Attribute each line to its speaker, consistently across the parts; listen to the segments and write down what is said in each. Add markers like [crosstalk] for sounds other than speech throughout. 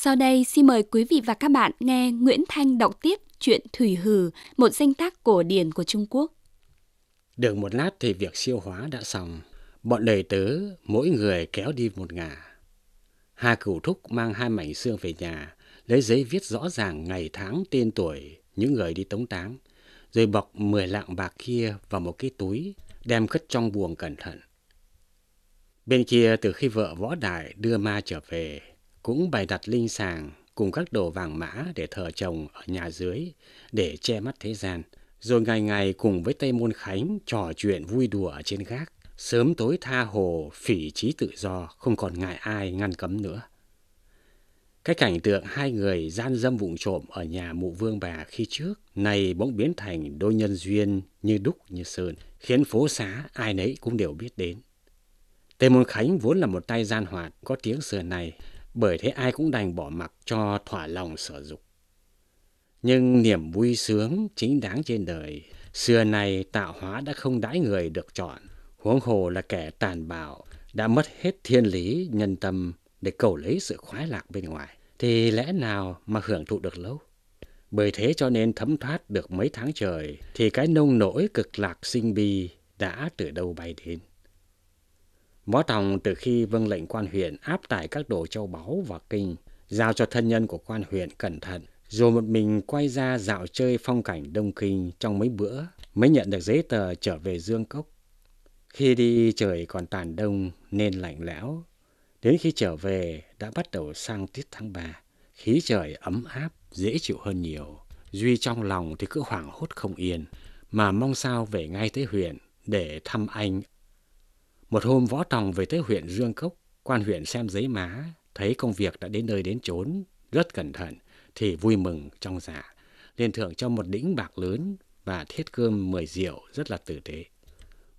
Speaker 1: Sau đây xin mời quý vị và các bạn nghe Nguyễn Thanh đọc tiếp chuyện Thủy Hử, một danh tác cổ điển của Trung Quốc. Được một lát thì việc siêu hóa đã xong. Bọn đầy tớ, mỗi người kéo đi một ngả. Hà cửu thúc mang hai mảnh xương về nhà, lấy giấy viết rõ ràng ngày tháng tên tuổi những người đi tống táng, rồi bọc 10 lạng bạc kia vào một cái túi, đem cất trong buồng cẩn thận. Bên kia từ khi vợ võ đại đưa ma trở về, cũng bày đặt linh sàng cùng các đồ vàng mã để thờ chồng ở nhà dưới để che mắt thế gian, rồi ngày ngày cùng với Tây Môn Khánh trò chuyện vui đùa ở trên gác, sớm tối tha hồ, phỉ trí tự do, không còn ngại ai ngăn cấm nữa. Cái cảnh tượng hai người gian dâm vụng trộm ở nhà mụ vương bà khi trước, này bỗng biến thành đôi nhân duyên như đúc như sơn, khiến phố xá ai nấy cũng đều biết đến. Tề Môn Khánh vốn là một tay gian hoạt có tiếng xưa này, bởi thế ai cũng đành bỏ mặc cho thỏa lòng sở dục. Nhưng niềm vui sướng chính đáng trên đời, xưa này tạo hóa đã không đãi người được chọn, huống hồ là kẻ tàn bạo, đã mất hết thiên lý, nhân tâm để cầu lấy sự khoái lạc bên ngoài, thì lẽ nào mà hưởng thụ được lâu? Bởi thế cho nên thấm thoát được mấy tháng trời, thì cái nông nỗi cực lạc sinh bi đã từ đâu bay đến. Võ Tòng từ khi vâng lệnh quan huyện áp tải các đồ châu báu và kinh, giao cho thân nhân của quan huyện cẩn thận, rồi một mình quay ra dạo chơi phong cảnh Đông Kinh trong mấy bữa mới nhận được giấy tờ trở về Dương Cốc. Khi đi trời còn tàn đông nên lạnh lẽo, đến khi trở về đã bắt đầu sang tiết tháng 3, khí trời ấm áp, dễ chịu hơn nhiều. Duy trong lòng thì cứ hoảng hốt không yên, mà mong sao về ngay tới huyện để thăm anh một hôm Võ Tòng về tới huyện Dương Cốc, quan huyện xem giấy má, thấy công việc đã đến nơi đến chốn, rất cẩn thận, thì vui mừng trong dạ, liền thưởng cho một đĩnh bạc lớn và thiết cơm mười rượu rất là tử tế.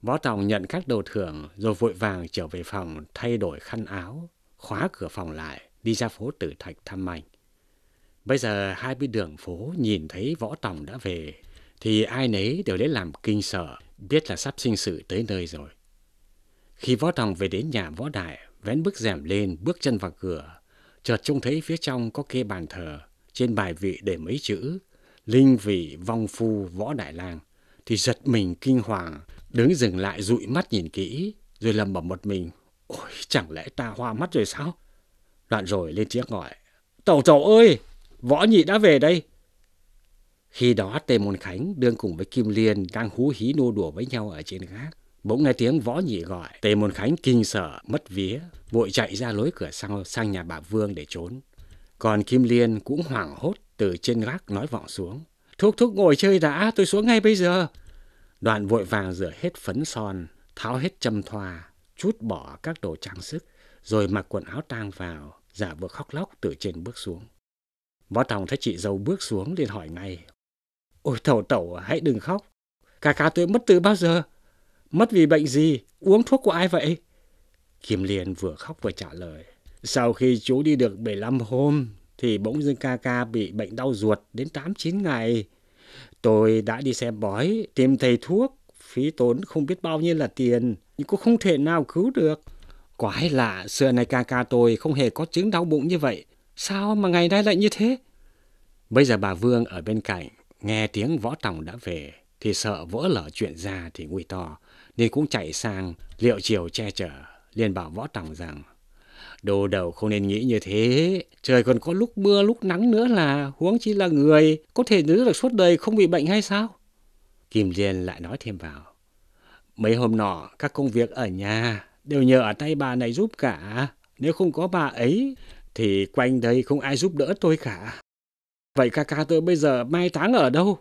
Speaker 1: Võ Tòng nhận các đồ thưởng rồi vội vàng trở về phòng thay đổi khăn áo, khóa cửa phòng lại, đi ra phố Tử Thạch thăm anh Bây giờ hai bên đường phố nhìn thấy Võ Tòng đã về, thì ai nấy đều lấy làm kinh sợ, biết là sắp sinh sự tới nơi rồi. Khi võ tòng về đến nhà võ đại, vén bước rèm lên, bước chân vào cửa, chợt trông thấy phía trong có kê bàn thờ, trên bài vị để mấy chữ Linh vị vong phu võ đại lang thì giật mình kinh hoàng, đứng dừng lại dụi mắt nhìn kỹ, rồi lầm bẩm một mình, ôi chẳng lẽ ta hoa mắt rồi sao? Đoạn rồi lên tiếng gọi, tàu tàu ơi, võ nhị đã về đây. Khi đó Tề Môn Khánh đương cùng với Kim Liên đang hú hí nô đùa với nhau ở trên gác. Bỗng nghe tiếng võ nhị gọi, Tề Môn Khánh kinh sợ, mất vía, vội chạy ra lối cửa sau sang nhà bà Vương để trốn. Còn Kim Liên cũng hoảng hốt từ trên gác nói vọng xuống. Thúc thúc ngồi chơi đã, tôi xuống ngay bây giờ. Đoàn vội vàng rửa hết phấn son, tháo hết châm thoa, chút bỏ các đồ trang sức, rồi mặc quần áo tang vào, giả vờ khóc lóc từ trên bước xuống. Võ Tòng thấy chị dâu bước xuống liền hỏi ngay. Ôi tẩu tẩu hãy đừng khóc, ca ca tôi mất từ bao giờ? Mất vì bệnh gì? Uống thuốc của ai vậy? Kim Liên vừa khóc vừa trả lời. Sau khi chú đi được 15 hôm thì bỗng dưng ca ca bị bệnh đau ruột đến 8-9 ngày. Tôi đã đi xem bói, tìm thầy thuốc, phí tốn không biết bao nhiêu là tiền, nhưng cũng không thể nào cứu được. Quái lạ, xưa này ca ca tôi không hề có chứng đau bụng như vậy. Sao mà ngày nay lại như thế? Bây giờ bà Vương ở bên cạnh, nghe tiếng võ tòng đã về, thì sợ vỡ lở chuyện ra thì nguy to đi cũng chạy sang liệu chiều che chở, liền bảo võ tòng rằng, đồ đầu không nên nghĩ như thế, trời còn có lúc mưa lúc nắng nữa là, huống chi là người, có thể giữ được suốt đời không bị bệnh hay sao? Kim Liên lại nói thêm vào, mấy hôm nọ các công việc ở nhà đều nhờ ở tay bà này giúp cả, nếu không có bà ấy thì quanh đây không ai giúp đỡ tôi cả. Vậy ca ca tôi bây giờ mai táng ở đâu?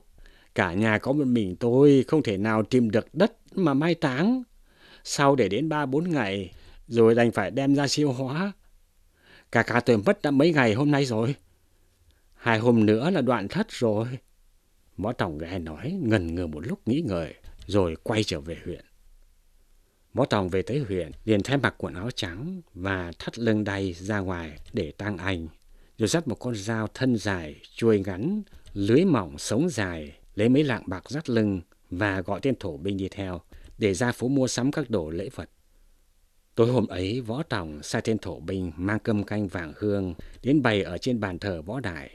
Speaker 1: Cả nhà có một mình tôi không thể nào tìm được đất mà mai táng. Sau để đến ba bốn ngày, rồi đành phải đem ra siêu hóa. Cả cả tôi mất đã mấy ngày hôm nay rồi. Hai hôm nữa là đoạn thất rồi. Mõ Tòng nghe nói ngần ngừ một lúc nghĩ ngợi, rồi quay trở về huyện. Mõ Tòng về tới huyện, liền thay mặc quần áo trắng và thắt lưng đay ra ngoài để tang anh, rồi dắt một con dao thân dài, chuôi ngắn, lưới mỏng sống dài lấy mấy lạng bạc dắt lưng và gọi tên thổ binh đi theo để ra phố mua sắm các đồ lễ vật Tối hôm ấy, võ tòng sai tên thổ binh mang cơm canh vàng hương đến bày ở trên bàn thờ võ đài,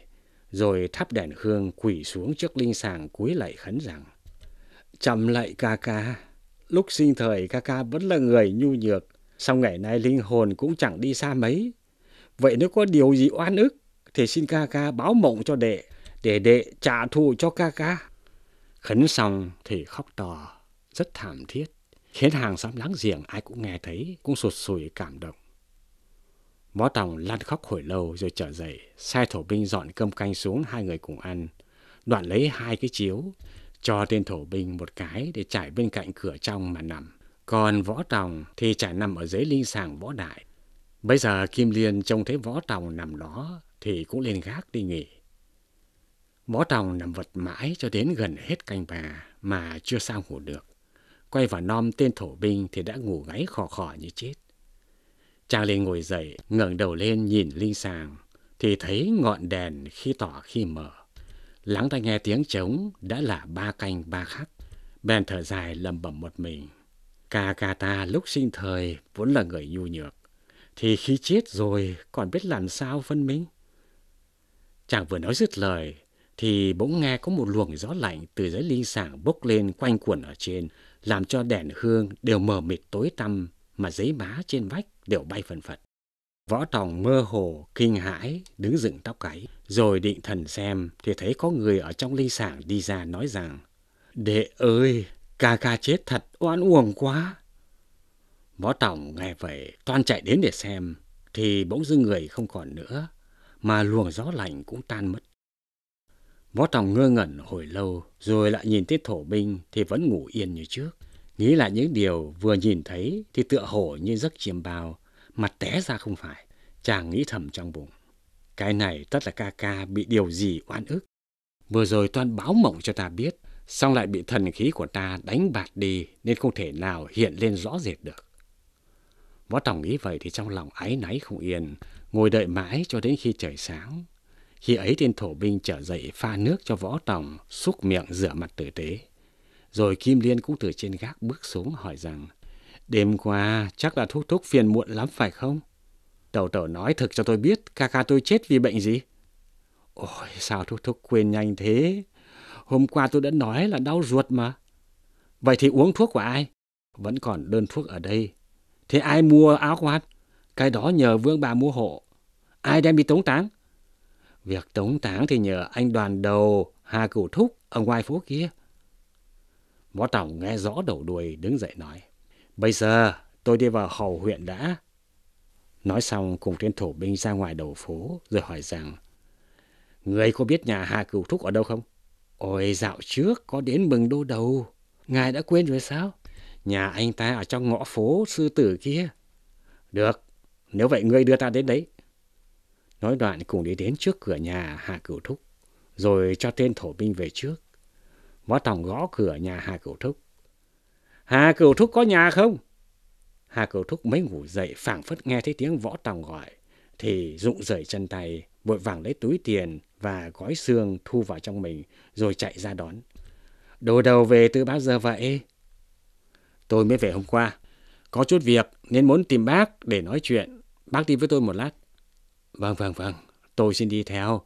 Speaker 1: rồi thắp đèn hương quỳ xuống trước linh sàng cúi lạy khấn rằng Chậm lạy ca ca, lúc sinh thời ca ca vẫn là người nhu nhược, sau ngày nay linh hồn cũng chẳng đi xa mấy. Vậy nếu có điều gì oan ức, thì xin ca ca báo mộng cho đệ, để đệ trả thù cho ca ca. Khấn xong thì khóc to, rất thảm thiết, khiến hàng xóm láng giềng ai cũng nghe thấy, cũng sụt sùi cảm động. Bó tòng lăn khóc hồi lâu rồi trở dậy, sai thổ binh dọn cơm canh xuống hai người cùng ăn. Đoạn lấy hai cái chiếu, cho tên thổ binh một cái để trải bên cạnh cửa trong mà nằm. Còn võ tòng thì trải nằm ở dưới linh sàng võ đại. Bây giờ Kim Liên trông thấy võ tòng nằm đó thì cũng lên gác đi nghỉ. Võ Tòng nằm vật mãi cho đến gần hết canh bà mà chưa sao ngủ được. Quay vào nom tên thổ binh thì đã ngủ gáy khò khò như chết. Chàng liền ngồi dậy, ngẩng đầu lên nhìn linh sàng, thì thấy ngọn đèn khi tỏ khi mở. Lắng tai nghe tiếng trống đã là ba canh ba khắc. Bèn thở dài lầm bẩm một mình. Cà cà ta lúc sinh thời vốn là người nhu nhược, thì khi chết rồi còn biết làm sao phân minh. Chàng vừa nói dứt lời thì bỗng nghe có một luồng gió lạnh từ dưới linh sảng bốc lên quanh quẩn ở trên, làm cho đèn hương đều mờ mịt tối tăm mà giấy má trên vách đều bay phần phật. Võ Tòng mơ hồ, kinh hãi, đứng dựng tóc gáy, rồi định thần xem thì thấy có người ở trong linh sảng đi ra nói rằng Đệ ơi, ca ca chết thật oan uổng quá. Võ Tòng nghe vậy, toan chạy đến để xem, thì bỗng dưng người không còn nữa, mà luồng gió lạnh cũng tan mất Võ Tòng ngơ ngẩn hồi lâu, rồi lại nhìn tiết thổ binh thì vẫn ngủ yên như trước. Nghĩ lại những điều vừa nhìn thấy thì tựa hổ như giấc chiêm bao, mặt té ra không phải. Chàng nghĩ thầm trong bụng. Cái này tất là ca ca bị điều gì oan ức. Vừa rồi toàn báo mộng cho ta biết, xong lại bị thần khí của ta đánh bạt đi nên không thể nào hiện lên rõ rệt được. Võ Tòng nghĩ vậy thì trong lòng áy náy không yên, ngồi đợi mãi cho đến khi trời sáng khi ấy tên thổ binh trở dậy pha nước cho võ tòng, xúc miệng rửa mặt tử tế. Rồi Kim Liên cũng từ trên gác bước xuống hỏi rằng, Đêm qua chắc là thúc thúc phiền muộn lắm phải không? Tẩu tẩu nói thực cho tôi biết ca ca tôi chết vì bệnh gì. Ôi sao thúc thúc quên nhanh thế? Hôm qua tôi đã nói là đau ruột mà. Vậy thì uống thuốc của ai? Vẫn còn đơn thuốc ở đây. Thế ai mua áo khoác? Cái đó nhờ vương bà mua hộ. Ai đem đi tống táng? Việc tống táng thì nhờ anh đoàn đầu Hà Cửu Thúc ở ngoài phố kia. Võ Tổng nghe rõ đầu đuôi đứng dậy nói. Bây giờ tôi đi vào hầu huyện đã. Nói xong cùng tên thổ binh ra ngoài đầu phố rồi hỏi rằng Người có biết nhà Hà Cửu Thúc ở đâu không? Ôi dạo trước có đến mừng đô đầu. Ngài đã quên rồi sao? Nhà anh ta ở trong ngõ phố sư tử kia. Được, nếu vậy ngươi đưa ta đến đấy. Nói đoạn cùng đi đến trước cửa nhà Hà Cửu Thúc, rồi cho tên thổ binh về trước. Võ Tòng gõ cửa nhà Hà Cửu Thúc. Hà Cửu Thúc có nhà không? Hà Cửu Thúc mới ngủ dậy phảng phất nghe thấy tiếng Võ Tòng gọi, thì rụng rời chân tay, vội vàng lấy túi tiền và gói xương thu vào trong mình, rồi chạy ra đón. Đồ đầu về từ bao giờ vậy? Tôi mới về hôm qua. Có chút việc nên muốn tìm bác để nói chuyện. Bác đi với tôi một lát. Vâng, vâng, vâng, tôi xin đi theo.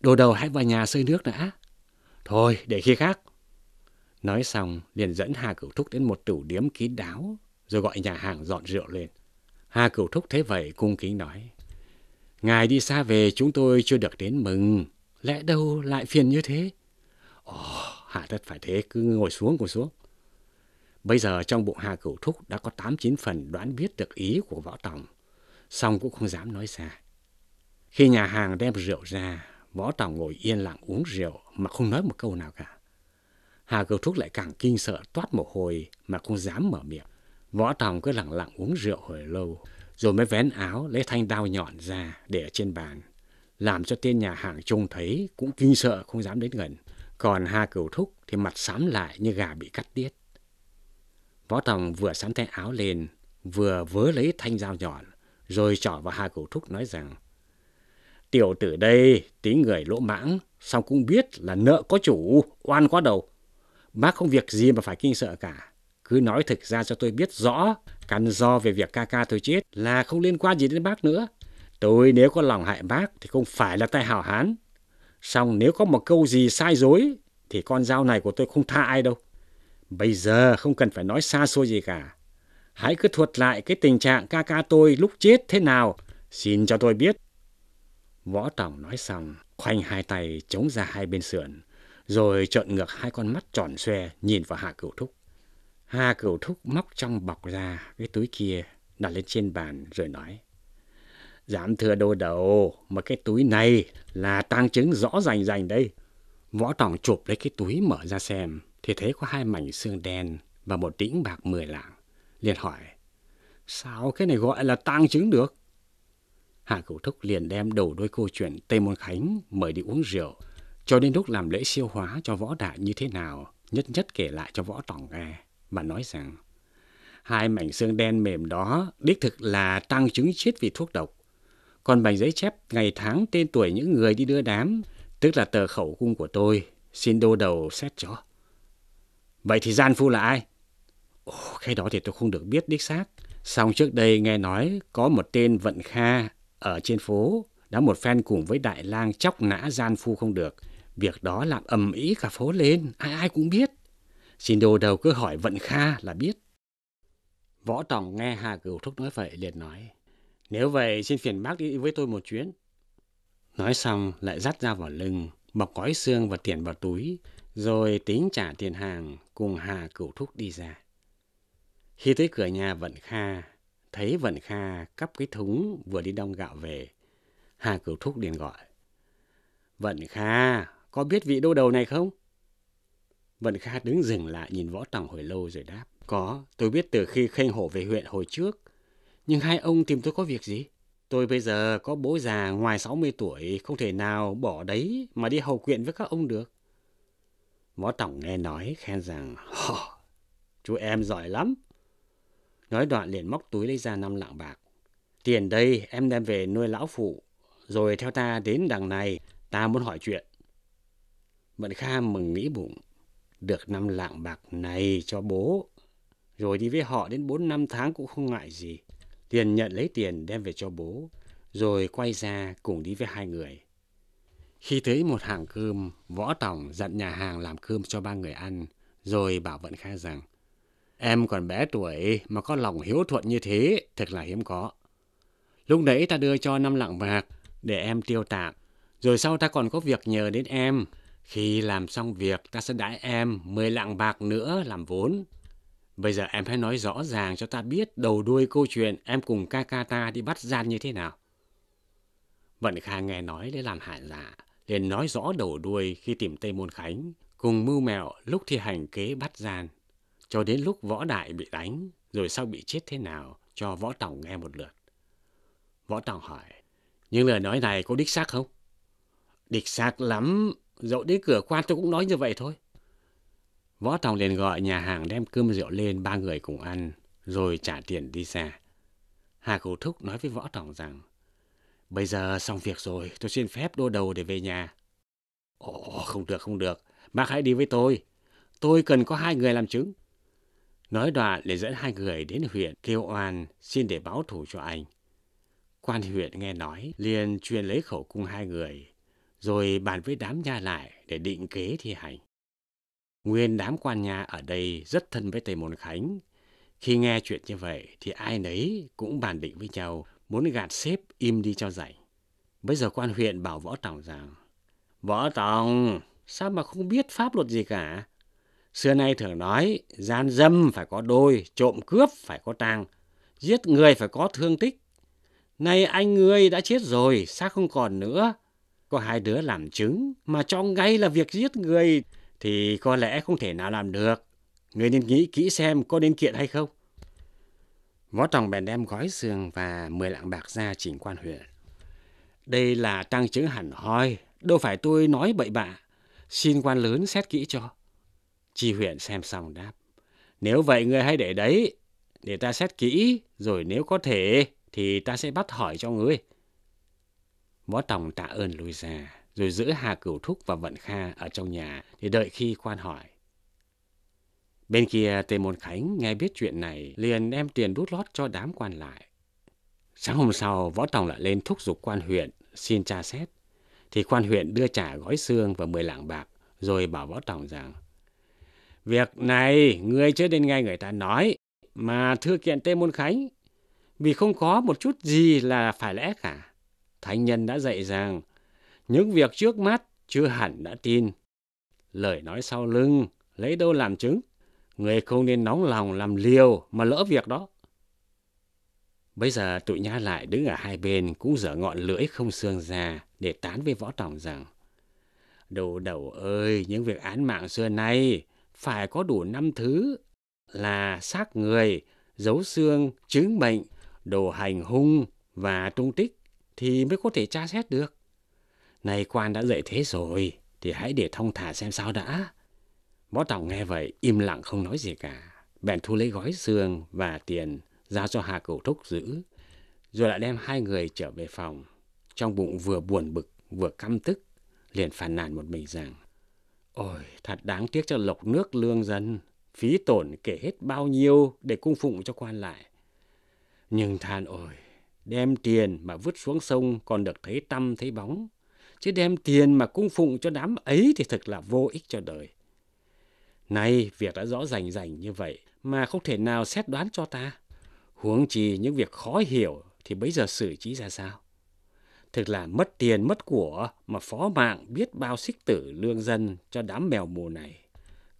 Speaker 1: Đồ đầu hãy vào nhà xơi nước đã. Thôi, để khi khác. Nói xong, liền dẫn Hà Cửu Thúc đến một tủ điếm kín đáo, rồi gọi nhà hàng dọn rượu lên. Hà Cửu Thúc thế vậy cung kính nói. Ngài đi xa về chúng tôi chưa được đến mừng. Lẽ đâu lại phiền như thế? Ồ, oh, Hà tất phải thế, cứ ngồi xuống, ngồi xuống. Bây giờ trong bụng Hà Cửu Thúc đã có tám chín phần đoán biết được ý của Võ Tòng, xong cũng không dám nói ra. Khi nhà hàng đem rượu ra, Võ Tòng ngồi yên lặng uống rượu mà không nói một câu nào cả. Hà Cầu Thúc lại càng kinh sợ toát mồ hôi mà không dám mở miệng. Võ Tòng cứ lặng lặng uống rượu hồi lâu, rồi mới vén áo lấy thanh đao nhọn ra để trên bàn, làm cho tên nhà hàng trông thấy cũng kinh sợ không dám đến gần. Còn Hà Cửu Thúc thì mặt xám lại như gà bị cắt tiết. Võ Tòng vừa sắn tay áo lên, vừa vớ lấy thanh dao nhọn, rồi trỏ vào Hà Cửu Thúc nói rằng Tiểu tử đây tính người lỗ mãng, xong cũng biết là nợ có chủ, oan quá đầu. Bác không việc gì mà phải kinh sợ cả. Cứ nói thực ra cho tôi biết rõ, căn do về việc ca ca tôi chết là không liên quan gì đến bác nữa. Tôi nếu có lòng hại bác thì không phải là tay hảo hán. Xong nếu có một câu gì sai dối thì con dao này của tôi không tha ai đâu. Bây giờ không cần phải nói xa xôi gì cả. Hãy cứ thuật lại cái tình trạng ca ca tôi lúc chết thế nào. Xin cho tôi biết Võ Tòng nói xong, khoanh hai tay chống ra hai bên sườn, rồi trợn ngược hai con mắt tròn xoe nhìn vào Hạ Cửu Thúc. Hạ cửu thúc móc trong bọc ra cái túi kia, đặt lên trên bàn rồi nói. Giảm thừa đô đầu, mà cái túi này là tang chứng rõ rành rành đây. Võ Tòng chụp lấy cái túi mở ra xem, thì thấy có hai mảnh xương đen và một tĩnh bạc mười lạng. liền hỏi, sao cái này gọi là tang chứng được? Hạ Cửu Thúc liền đem đầu đôi câu chuyện Tây Môn Khánh mời đi uống rượu, cho đến lúc làm lễ siêu hóa cho võ đại như thế nào, nhất nhất kể lại cho võ tổng nghe, và nói rằng hai mảnh xương đen mềm đó đích thực là tăng chứng chết vì thuốc độc. Còn mảnh giấy chép ngày tháng tên tuổi những người đi đưa đám, tức là tờ khẩu cung của tôi, xin đô đầu xét cho. Vậy thì gian phu là ai? Ồ, cái đó thì tôi không được biết đích xác. Xong trước đây nghe nói có một tên Vận Kha ở trên phố đã một phen cùng với đại lang chóc nã gian phu không được. Việc đó làm ầm ĩ cả phố lên, ai ai cũng biết. Xin đồ đầu cứ hỏi Vận Kha là biết. Võ Tòng nghe Hà Cửu Thúc nói vậy liền nói. Nếu vậy xin phiền bác đi với tôi một chuyến. Nói xong lại dắt ra vào lưng, bọc gói xương và tiền vào túi, rồi tính trả tiền hàng cùng Hà Cửu Thúc đi ra. Khi tới cửa nhà Vận Kha, Thấy Vận Kha cắp cái thúng vừa đi đong gạo về, Hà Cửu Thúc liền gọi. Vận Kha, có biết vị đô đầu này không? Vận Kha đứng dừng lại nhìn Võ Tòng hồi lâu rồi đáp. Có, tôi biết từ khi khanh hổ về huyện hồi trước. Nhưng hai ông tìm tôi có việc gì? Tôi bây giờ có bố già ngoài 60 tuổi, không thể nào bỏ đấy mà đi hầu quyện với các ông được. Võ Tổng nghe nói khen rằng, chú em giỏi lắm, Nói đoạn liền móc túi lấy ra năm lạng bạc. Tiền đây em đem về nuôi lão phụ, rồi theo ta đến đằng này, ta muốn hỏi chuyện. Mận Kha mừng nghĩ bụng, được năm lạng bạc này cho bố, rồi đi với họ đến bốn năm tháng cũng không ngại gì. Tiền nhận lấy tiền đem về cho bố, rồi quay ra cùng đi với hai người. Khi tới một hàng cơm, Võ tổng dặn nhà hàng làm cơm cho ba người ăn, rồi bảo Vận Kha rằng Em còn bé tuổi mà có lòng hiếu thuận như thế thật là hiếm có. Lúc nãy ta đưa cho năm lạng bạc để em tiêu tạm. Rồi sau ta còn có việc nhờ đến em. Khi làm xong việc ta sẽ đãi em 10 lạng bạc nữa làm vốn. Bây giờ em hãy nói rõ ràng cho ta biết đầu đuôi câu chuyện em cùng ca ca ta đi bắt gian như thế nào. Vận Kha nghe nói để làm hạ giả, dạ, liền nói rõ đầu đuôi khi tìm Tây Môn Khánh, cùng mưu mẹo lúc thi hành kế bắt gian cho đến lúc võ đại bị đánh, rồi sau bị chết thế nào cho võ tòng nghe một lượt. Võ tòng hỏi, nhưng lời nói này có đích xác không? Đích xác lắm, dẫu đến cửa quan tôi cũng nói như vậy thôi. Võ Tòng liền gọi nhà hàng đem cơm rượu lên ba người cùng ăn, rồi trả tiền đi xa. Hà cổ Thúc nói với Võ Tòng rằng, Bây giờ xong việc rồi, tôi xin phép đô đầu để về nhà. Ồ, không được, không được, bác hãy đi với tôi. Tôi cần có hai người làm chứng. Nói đoạn để dẫn hai người đến huyện kêu oan xin để báo thù cho anh. Quan huyện nghe nói liền truyền lấy khẩu cung hai người, rồi bàn với đám nha lại để định kế thi hành. Nguyên đám quan nha ở đây rất thân với Tây Môn Khánh. Khi nghe chuyện như vậy thì ai nấy cũng bàn định với nhau muốn gạt xếp im đi cho rảnh. Bây giờ quan huyện bảo Võ Tòng rằng Võ Tòng, sao mà không biết pháp luật gì cả? Xưa nay thường nói, gian dâm phải có đôi, trộm cướp phải có tang, giết người phải có thương tích. Nay anh ngươi đã chết rồi, xác không còn nữa. Có hai đứa làm chứng, mà cho ngay là việc giết người thì có lẽ không thể nào làm được. Ngươi nên nghĩ kỹ xem có nên kiện hay không. Võ Tòng bèn đem gói xương và 10 lạng bạc ra chỉnh quan huyện. Đây là tăng chứng hẳn hoi, đâu phải tôi nói bậy bạ. Xin quan lớn xét kỹ cho. Chi huyện xem xong đáp. Nếu vậy ngươi hãy để đấy, để ta xét kỹ, rồi nếu có thể thì ta sẽ bắt hỏi cho ngươi. Võ Tòng tạ ơn lui ra, rồi giữ Hà Cửu Thúc và Vận Kha ở trong nhà để đợi khi quan hỏi. Bên kia Tề Môn Khánh nghe biết chuyện này liền đem tiền đút lót cho đám quan lại. Sáng hôm sau, Võ Tòng lại lên thúc giục quan huyện, xin tra xét. Thì quan huyện đưa trả gói xương và 10 lạng bạc, rồi bảo Võ Tòng rằng Việc này người chưa nên nghe người ta nói mà thưa kiện Tê Môn Khánh vì không có một chút gì là phải lẽ cả. Thánh nhân đã dạy rằng những việc trước mắt chưa hẳn đã tin. Lời nói sau lưng lấy đâu làm chứng. Người không nên nóng lòng làm liều mà lỡ việc đó. Bây giờ tụi nha lại đứng ở hai bên cũng dở ngọn lưỡi không xương ra để tán với võ tòng rằng Đồ đầu ơi, những việc án mạng xưa nay phải có đủ năm thứ là xác người, dấu xương, chứng bệnh, đồ hành hung và trung tích thì mới có thể tra xét được. Này quan đã dạy thế rồi, thì hãy để thông thả xem sao đã. Võ Tòng nghe vậy, im lặng không nói gì cả. Bèn thu lấy gói xương và tiền giao cho Hà Cầu Thúc giữ, rồi lại đem hai người trở về phòng. Trong bụng vừa buồn bực, vừa căm tức, liền phàn nàn một mình rằng Ôi, thật đáng tiếc cho lộc nước lương dân, phí tổn kể hết bao nhiêu để cung phụng cho quan lại. Nhưng than ôi, đem tiền mà vứt xuống sông còn được thấy tâm thấy bóng, chứ đem tiền mà cung phụng cho đám ấy thì thật là vô ích cho đời. Nay, việc đã rõ rành rành như vậy mà không thể nào xét đoán cho ta. Huống chi những việc khó hiểu thì bây giờ xử trí ra sao? Thực là mất tiền mất của mà phó mạng biết bao xích tử lương dân cho đám mèo mù này.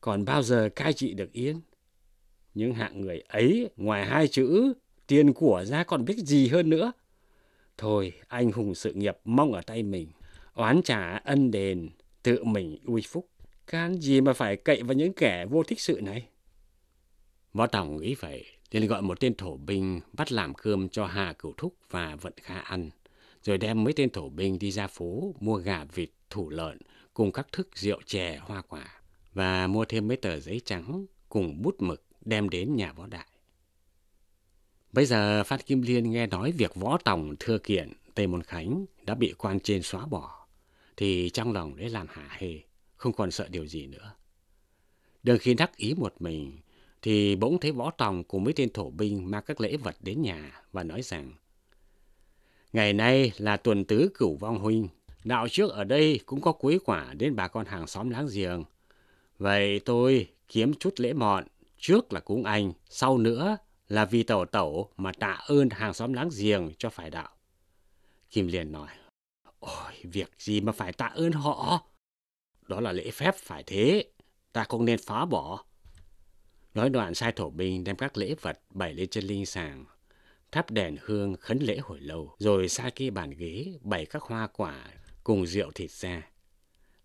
Speaker 1: Còn bao giờ cai trị được yên? Những hạng người ấy ngoài hai chữ tiền của ra còn biết gì hơn nữa. Thôi anh hùng sự nghiệp mong ở tay mình. Oán trả ân đền, tự mình uy phúc. Can gì mà phải cậy vào những kẻ vô thích sự này? Võ Tòng nghĩ vậy, liền gọi một tên thổ binh bắt làm cơm cho Hà Cửu Thúc và Vận Kha ăn rồi đem mấy tên thổ binh đi ra phố mua gà vịt, thủ lợn cùng các thức rượu chè, hoa quả và mua thêm mấy tờ giấy trắng cùng bút mực đem đến nhà võ đại. Bây giờ Phan Kim Liên nghe nói việc võ tòng thưa kiện tây Môn Khánh đã bị quan trên xóa bỏ, thì trong lòng lấy làm hả hê, không còn sợ điều gì nữa. Đường khi đắc ý một mình, thì bỗng thấy võ tòng cùng mấy tên thổ binh mang các lễ vật đến nhà và nói rằng Ngày nay là tuần tứ cửu vong huynh, đạo trước ở đây cũng có quế quả đến bà con hàng xóm láng giềng. Vậy tôi kiếm chút lễ mọn, trước là cúng anh, sau nữa là vì tẩu tẩu mà tạ ơn hàng xóm láng giềng cho phải đạo. Kim liền nói, ôi, việc gì mà phải tạ ơn họ? Đó là lễ phép phải thế, ta không nên phá bỏ. Nói đoạn sai thổ binh đem các lễ vật bày lên trên linh sàng thắp đèn hương khấn lễ hồi lâu, rồi sai kia bàn ghế bày các hoa quả cùng rượu thịt ra.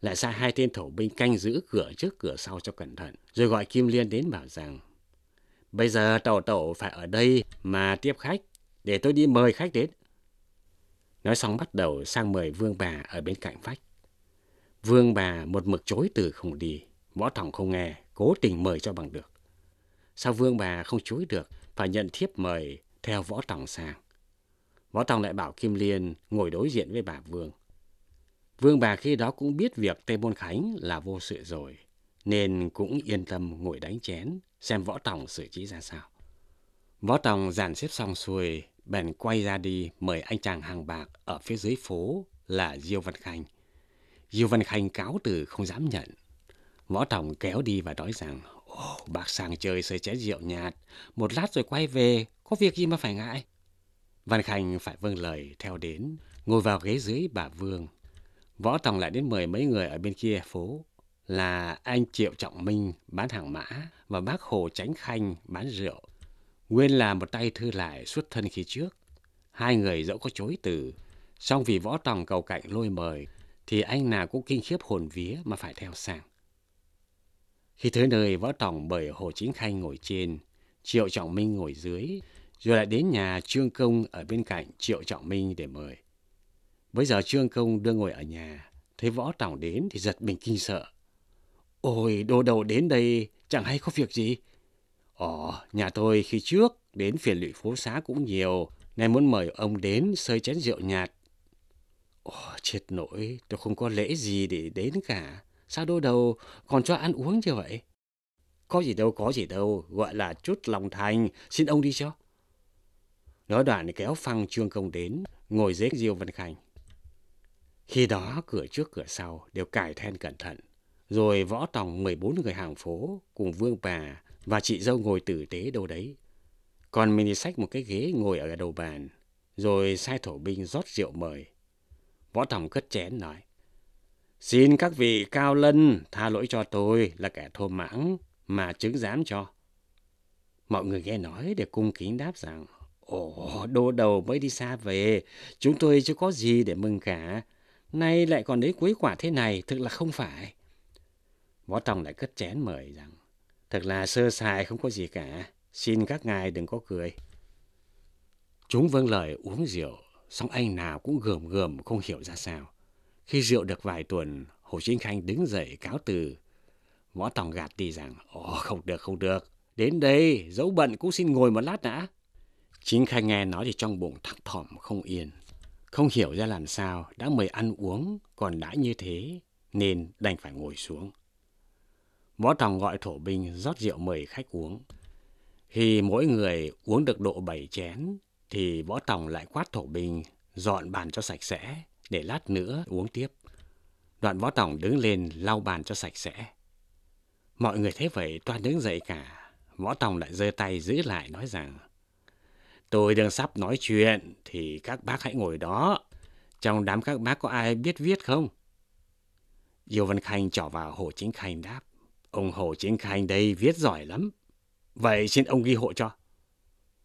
Speaker 1: Lại sai hai tên thổ binh canh giữ cửa trước cửa sau cho cẩn thận, rồi gọi Kim Liên đến bảo rằng, Bây giờ tàu tàu phải ở đây mà tiếp khách, để tôi đi mời khách đến. Nói xong bắt đầu sang mời vương bà ở bên cạnh vách. Vương bà một mực chối từ không đi, võ thỏng không nghe, cố tình mời cho bằng được. Sao vương bà không chối được, phải nhận thiếp mời theo Võ Tòng sang. Võ Tòng lại bảo Kim Liên ngồi đối diện với bà Vương. Vương bà khi đó cũng biết việc Tây Môn Khánh là vô sự rồi, nên cũng yên tâm ngồi đánh chén, xem Võ Tòng xử trí ra sao. Võ Tòng dàn xếp xong xuôi, bèn quay ra đi mời anh chàng hàng bạc ở phía dưới phố là Diêu Văn Khanh. Diêu Văn Khanh cáo từ không dám nhận. Võ Tòng kéo đi và nói rằng bác sang chơi sới chén rượu nhạt, một lát rồi quay về, có việc gì mà phải ngại. Văn Khanh phải vâng lời theo đến, ngồi vào ghế dưới bà Vương. Võ Tòng lại đến mời mấy người ở bên kia phố là anh Triệu Trọng Minh bán hàng mã và bác Hồ Tránh Khanh bán rượu. Nguyên là một tay thư lại xuất thân khi trước. Hai người dẫu có chối từ, song vì Võ Tòng cầu cạnh lôi mời, thì anh nào cũng kinh khiếp hồn vía mà phải theo sàng khi tới nơi, võ tổng bởi Hồ Chính Khanh ngồi trên, Triệu Trọng Minh ngồi dưới, rồi lại đến nhà Trương Công ở bên cạnh Triệu Trọng Minh để mời. Bây giờ Trương Công đưa ngồi ở nhà, thấy võ tổng đến thì giật mình kinh sợ. Ôi, đồ đầu đến đây chẳng hay có việc gì. Ồ, nhà tôi khi trước đến phiền lụy phố xá cũng nhiều, nay muốn mời ông đến sơi chén rượu nhạt. Ồ, chết nỗi, tôi không có lễ gì để đến cả sao đôi đầu còn cho ăn uống như vậy? Có gì đâu, có gì đâu, gọi là chút lòng thành, xin ông đi cho. Nói đoạn kéo phăng Trương Công đến, ngồi dưới Diêu Văn Khanh. Khi đó cửa trước cửa sau đều cải then cẩn thận, rồi võ tòng 14 người hàng phố cùng vương bà và chị dâu ngồi tử tế đâu đấy. Còn mình thì xách một cái ghế ngồi ở đầu bàn, rồi sai thổ binh rót rượu mời. Võ tòng cất chén nói. Xin các vị cao lân tha lỗi cho tôi là kẻ thô mãng mà chứng dám cho. Mọi người nghe nói để cung kính đáp rằng, Ồ, đô đầu mới đi xa về, chúng tôi chưa có gì để mừng cả. Nay lại còn đến cuối quả thế này, thực là không phải. Võ Tòng lại cất chén mời rằng, Thật là sơ sài không có gì cả, xin các ngài đừng có cười. Chúng vâng lời uống rượu, song anh nào cũng gườm gườm không hiểu ra sao. Khi rượu được vài tuần, Hồ Chính Khanh đứng dậy cáo từ. Võ Tòng gạt đi rằng, Ồ, không được, không được. Đến đây, dẫu bận cũng xin ngồi một lát đã. Chính Khanh nghe nói thì trong bụng thắc thỏm không yên. Không hiểu ra làm sao, đã mời ăn uống, còn đã như thế, nên đành phải ngồi xuống. Võ Tòng gọi thổ binh rót rượu mời khách uống. Khi mỗi người uống được độ bảy chén, thì Võ Tòng lại quát thổ binh, dọn bàn cho sạch sẽ, để lát nữa uống tiếp. Đoạn võ tổng đứng lên lau bàn cho sạch sẽ. Mọi người thấy vậy toàn đứng dậy cả. Võ tổng lại giơ tay giữ lại nói rằng Tôi đang sắp nói chuyện thì các bác hãy ngồi đó. Trong đám các bác có ai biết viết không? Diêu Văn Khanh trỏ vào Hồ Chính Khanh đáp. Ông Hồ Chính Khanh đây viết giỏi lắm. Vậy xin ông ghi hộ cho.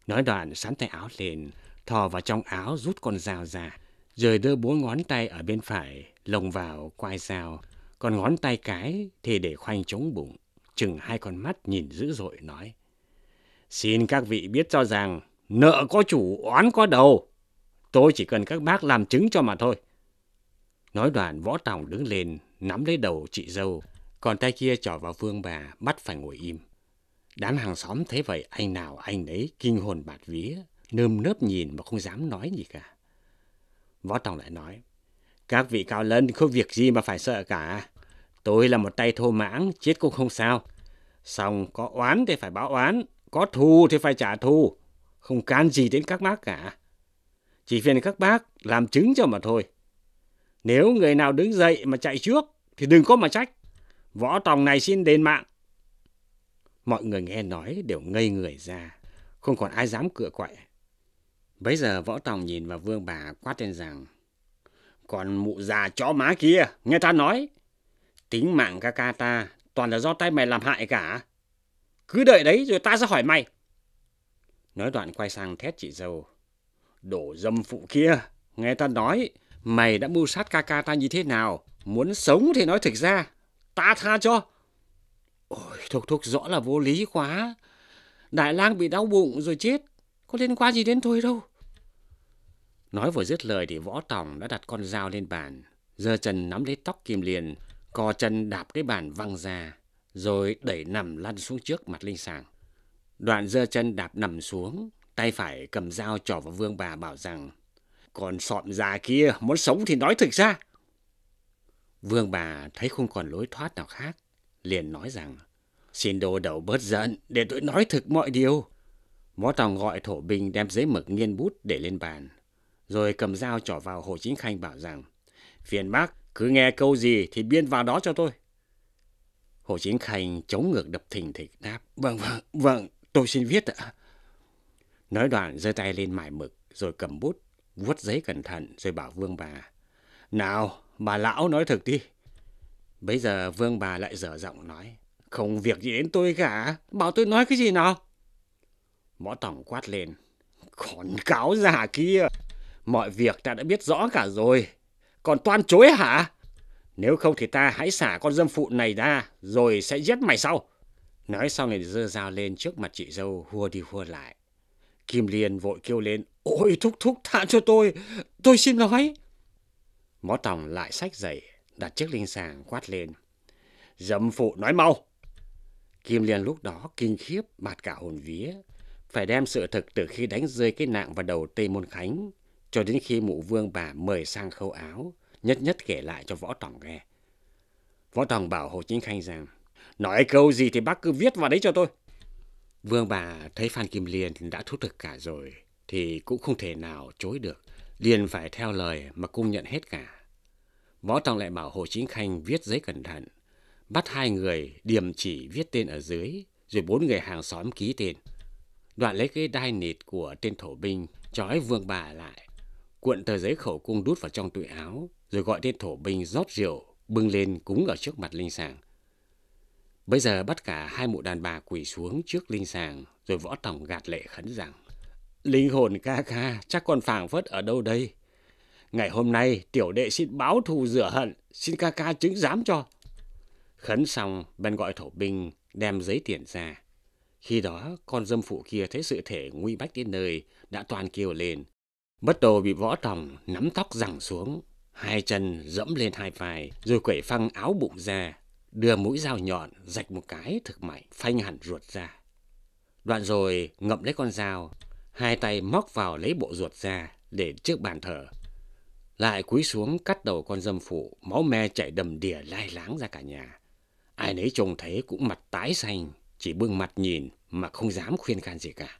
Speaker 1: Nói đoạn sắn tay áo lên, thò vào trong áo rút con dao ra, rồi đưa bốn ngón tay ở bên phải lồng vào quai dao, còn ngón tay cái thì để khoanh chống bụng, chừng hai con mắt nhìn dữ dội nói. Xin các vị biết cho rằng nợ có chủ oán có đầu, tôi chỉ cần các bác làm chứng cho mà thôi. Nói đoạn võ tòng đứng lên nắm lấy đầu chị dâu, còn tay kia trỏ vào vương bà bắt phải ngồi im. Đám hàng xóm thấy vậy anh nào anh ấy kinh hồn bạt vía, nơm nớp nhìn mà không dám nói gì cả. Võ Tòng lại nói, các vị cao lớn có việc gì mà phải sợ cả. Tôi là một tay thô mãng, chết cũng không sao. Xong có oán thì phải báo oán, có thù thì phải trả thù. Không can gì đến các bác cả. Chỉ phiền các bác làm chứng cho mà thôi. Nếu người nào đứng dậy mà chạy trước thì đừng có mà trách. Võ tòng này xin đền mạng. Mọi người nghe nói đều ngây người ra, không còn ai dám cựa quậy. Bấy giờ Võ Tòng nhìn vào vương bà quát lên rằng, Còn mụ già chó má kia, nghe ta nói, tính mạng ca ca ta toàn là do tay mày làm hại cả. Cứ đợi đấy rồi ta sẽ hỏi mày. Nói đoạn quay sang thét chị dâu. Đổ dâm phụ kia, nghe ta nói, mày đã mưu sát ca ca ta như thế nào? Muốn sống thì nói thực ra, ta tha cho. Ôi, thục thục rõ là vô lý quá. Đại lang bị đau bụng rồi chết, có liên quan gì đến tôi đâu. Nói vừa dứt lời thì võ tòng đã đặt con dao lên bàn, giơ chân nắm lấy tóc kim liền, co chân đạp cái bàn văng ra, rồi đẩy nằm lăn xuống trước mặt linh sàng. Đoạn giơ chân đạp nằm xuống, tay phải cầm dao trỏ vào vương bà bảo rằng, còn sọm già kia muốn sống thì nói thực ra. Vương bà thấy không còn lối thoát nào khác, liền nói rằng, xin đồ đầu bớt giận để tôi nói thực mọi điều. Võ Tòng gọi thổ binh đem giấy mực nghiên bút để lên bàn, rồi cầm dao trỏ vào Hồ Chính Khanh bảo rằng, phiền bác, cứ nghe câu gì thì biên vào đó cho tôi. Hồ Chính Khanh chống ngược đập thình thịch đáp, vâng, vâng, vâng, tôi xin viết ạ. Nói đoạn giơ tay lên mải mực, rồi cầm bút, vuốt giấy cẩn thận, rồi bảo vương bà, nào, bà lão nói thực đi. Bây giờ vương bà lại dở giọng nói, không việc gì đến tôi cả, bảo tôi nói cái gì nào. Mõ tổng quát lên, con cáo già kia. Mọi việc ta đã biết rõ cả rồi. Còn toan chối hả? Nếu không thì ta hãy xả con dâm phụ này ra, rồi sẽ giết mày sau. Nói xong này dơ dao lên trước mặt chị dâu, hua đi hua lại. Kim Liên vội kêu lên, ôi thúc thúc tha cho tôi, tôi xin nói. Mó tòng lại sách giày, đặt chiếc linh sàng quát lên. Dâm phụ nói mau. Kim Liên lúc đó kinh khiếp, bạt cả hồn vía. Phải đem sự thực từ khi đánh rơi cái nạn vào đầu Tây Môn Khánh cho đến khi mụ vương bà mời sang khâu áo, nhất nhất kể lại cho Võ Tòng nghe. Võ Tòng bảo Hồ Chính Khanh rằng, nói câu gì thì bác cứ viết vào đấy cho tôi. Vương bà thấy Phan Kim Liên đã thú thực cả rồi, thì cũng không thể nào chối được. Liền phải theo lời mà cung nhận hết cả. Võ Tòng lại bảo Hồ Chính Khanh viết giấy cẩn thận, bắt hai người điểm chỉ viết tên ở dưới, rồi bốn người hàng xóm ký tên. Đoạn lấy cái đai nịt của tên thổ binh, trói vương bà lại, cuộn tờ giấy khẩu cung đút vào trong túi áo, rồi gọi tên thổ binh rót rượu, bưng lên cúng ở trước mặt linh sàng. Bây giờ bắt cả hai mụ đàn bà quỳ xuống trước linh sàng, rồi võ tổng gạt lệ khấn rằng, Linh hồn ca ca, chắc còn phảng phất ở đâu đây? Ngày hôm nay, tiểu đệ xin báo thù rửa hận, xin ca ca chứng giám cho. Khấn xong, bèn gọi thổ binh đem giấy tiền ra. Khi đó, con dâm phụ kia thấy sự thể nguy bách đến nơi, đã toàn kêu lên. Bất đồ bị võ tòng nắm tóc rằng xuống, hai chân dẫm lên hai vai, rồi quẩy phăng áo bụng ra, đưa mũi dao nhọn rạch một cái thực mạnh, phanh hẳn ruột ra. Đoạn rồi ngậm lấy con dao, hai tay móc vào lấy bộ ruột ra để trước bàn thờ. Lại cúi xuống cắt đầu con dâm phụ, máu me chảy đầm đìa lai láng ra cả nhà. Ai nấy trông thấy cũng mặt tái xanh, chỉ bưng mặt nhìn mà không dám khuyên can gì cả.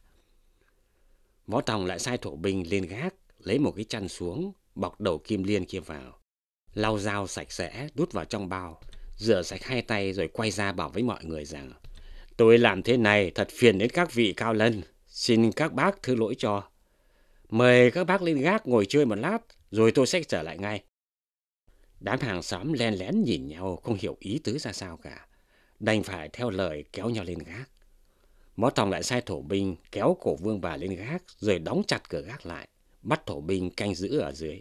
Speaker 1: Võ Tòng lại sai thổ binh lên gác, lấy một cái chăn xuống, bọc đầu Kim Liên kia vào. Lau dao sạch sẽ, đút vào trong bao, rửa sạch hai tay rồi quay ra bảo với mọi người rằng Tôi làm thế này thật phiền đến các vị cao lân, xin các bác thứ lỗi cho. Mời các bác lên gác ngồi chơi một lát, rồi tôi sẽ trở lại ngay. Đám hàng xóm len lén nhìn nhau không hiểu ý tứ ra sao cả, đành phải theo lời kéo nhau lên gác. Mõ Tòng lại sai thổ binh kéo cổ vương bà lên gác rồi đóng chặt cửa gác lại, bắt thổ binh canh giữ ở dưới.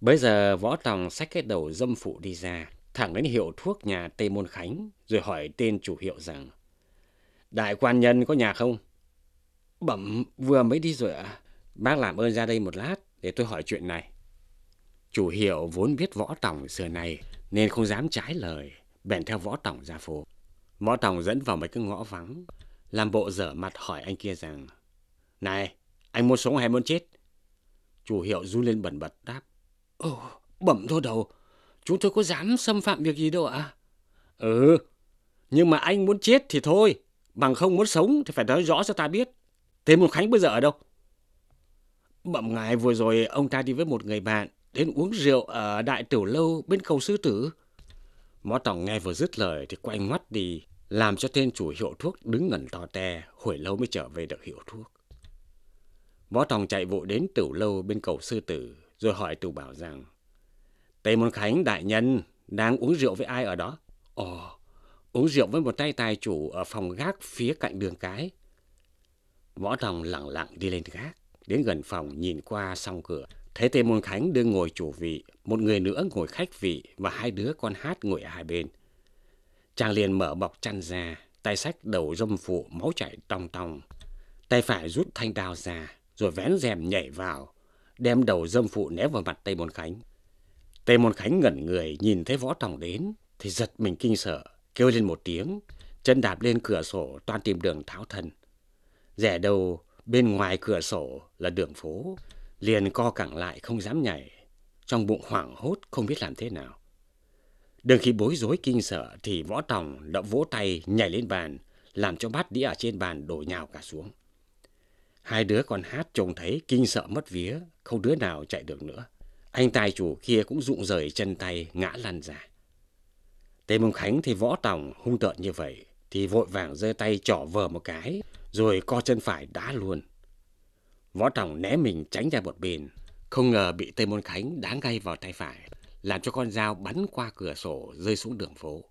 Speaker 1: Bây giờ Võ Tòng xách cái đầu dâm phụ đi ra, thẳng đến hiệu thuốc nhà Tây Môn Khánh rồi hỏi tên chủ hiệu rằng Đại quan nhân có nhà không? Bẩm vừa mới đi rồi ạ. Bác làm ơn ra đây một lát để tôi hỏi chuyện này. Chủ hiệu vốn biết Võ Tòng xưa nay nên không dám trái lời, bèn theo Võ Tòng ra phố. Mõ Tòng dẫn vào mấy cái ngõ vắng, làm bộ dở mặt hỏi anh kia rằng, Này, anh muốn sống hay muốn chết? Chủ hiệu run lên bẩn bật đáp, Ồ, oh, bẩm thôi đầu, chúng tôi có dám xâm phạm việc gì đâu ạ. À? Ừ, nhưng mà anh muốn chết thì thôi, bằng không muốn sống thì phải nói rõ cho ta biết. Thế một Khánh bây giờ ở đâu? Bẩm ngài vừa rồi ông ta đi với một người bạn, đến uống rượu ở đại tiểu lâu bên cầu sư tử. Mõ Tòng nghe vừa dứt lời thì quay ngoắt đi, làm cho tên chủ hiệu thuốc đứng ngẩn to te, hồi lâu mới trở về được hiệu thuốc. Võ Tòng chạy vội đến tiểu lâu bên cầu sư tử, rồi hỏi tù bảo rằng, Tây Môn Khánh đại nhân đang uống rượu với ai ở đó? Ồ, uống rượu với một tay tài chủ ở phòng gác phía cạnh đường cái. Võ Tòng lặng lặng đi lên gác, đến gần phòng nhìn qua song cửa. Thấy Tây Môn Khánh đương ngồi chủ vị, một người nữa ngồi khách vị và hai đứa con hát ngồi ở hai bên. Chàng liền mở bọc chăn ra, tay sách đầu dâm phụ máu chảy tòng tòng. Tay phải rút thanh đao ra, rồi vén rèm nhảy vào, đem đầu dâm phụ ném vào mặt Tây Môn Khánh. Tây Môn Khánh ngẩn người nhìn thấy võ tòng đến, thì giật mình kinh sợ, kêu lên một tiếng, chân đạp lên cửa sổ toàn tìm đường tháo thân. Rẻ đầu bên ngoài cửa sổ là đường phố, liền co cẳng lại không dám nhảy, trong bụng hoảng hốt không biết làm thế nào. Đừng khi bối rối kinh sợ thì võ tòng đã vỗ tay nhảy lên bàn, làm cho bát đĩa ở trên bàn đổ nhào cả xuống. Hai đứa còn hát trông thấy kinh sợ mất vía, không đứa nào chạy được nữa. Anh tài chủ kia cũng rụng rời chân tay ngã lăn ra. Tề Mông Khánh thì võ tòng hung tợn như vậy thì vội vàng giơ tay trỏ vờ một cái rồi co chân phải đá luôn. Võ tòng né mình tránh ra một bên, không ngờ bị Tề Môn Khánh đá ngay vào tay phải làm cho con dao bắn qua cửa sổ rơi xuống đường phố.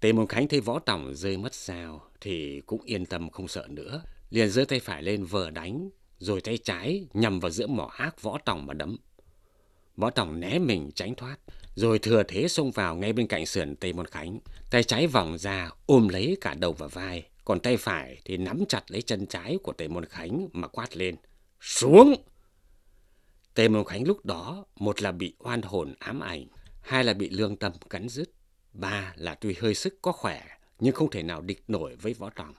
Speaker 1: Tề Mông Khánh thấy võ tổng rơi mất dao thì cũng yên tâm không sợ nữa, liền giơ tay phải lên vờ đánh, rồi tay trái nhằm vào giữa mỏ ác võ tổng mà đấm. Võ tổng né mình tránh thoát, rồi thừa thế xông vào ngay bên cạnh sườn Tề Mông Khánh, tay trái vòng ra ôm lấy cả đầu và vai, còn tay phải thì nắm chặt lấy chân trái của Tề Môn Khánh mà quát lên: "Xuống!" Tề Mộng Khánh lúc đó một là bị oan hồn ám ảnh, hai là bị lương tâm cắn rứt, ba là tuy hơi sức có khỏe nhưng không thể nào địch nổi với võ tòng.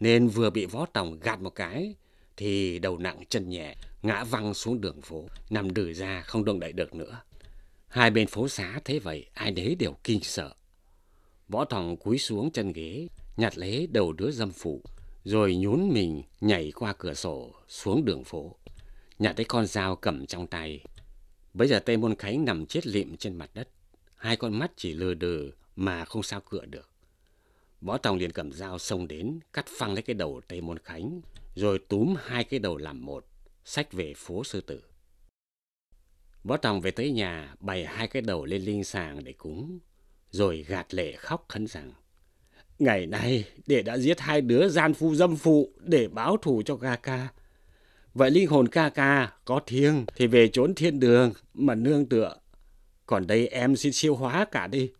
Speaker 1: Nên vừa bị võ tòng gạt một cái thì đầu nặng chân nhẹ ngã văng xuống đường phố, nằm đừ ra không động đậy được nữa. Hai bên phố xá thế vậy ai đấy đều kinh sợ. Võ tòng cúi xuống chân ghế, nhặt lấy đầu đứa dâm phụ, rồi nhún mình nhảy qua cửa sổ xuống đường phố nhặt thấy con dao cầm trong tay. Bây giờ Tây Môn Khánh nằm chết lịm trên mặt đất, hai con mắt chỉ lờ đờ mà không sao cựa được. Võ Tòng liền cầm dao xông đến, cắt phăng lấy cái đầu Tây Môn Khánh, rồi túm hai cái đầu làm một, sách về phố sư tử. Võ Tòng về tới nhà, bày hai cái đầu lên linh sàng để cúng, rồi gạt lệ khóc khấn rằng, Ngày nay, đệ đã giết hai đứa gian phu dâm phụ để báo thù cho ca ca. Vậy linh hồn ca ca có thiêng thì về chốn thiên đường mà nương tựa. Còn đây em xin siêu hóa cả đi.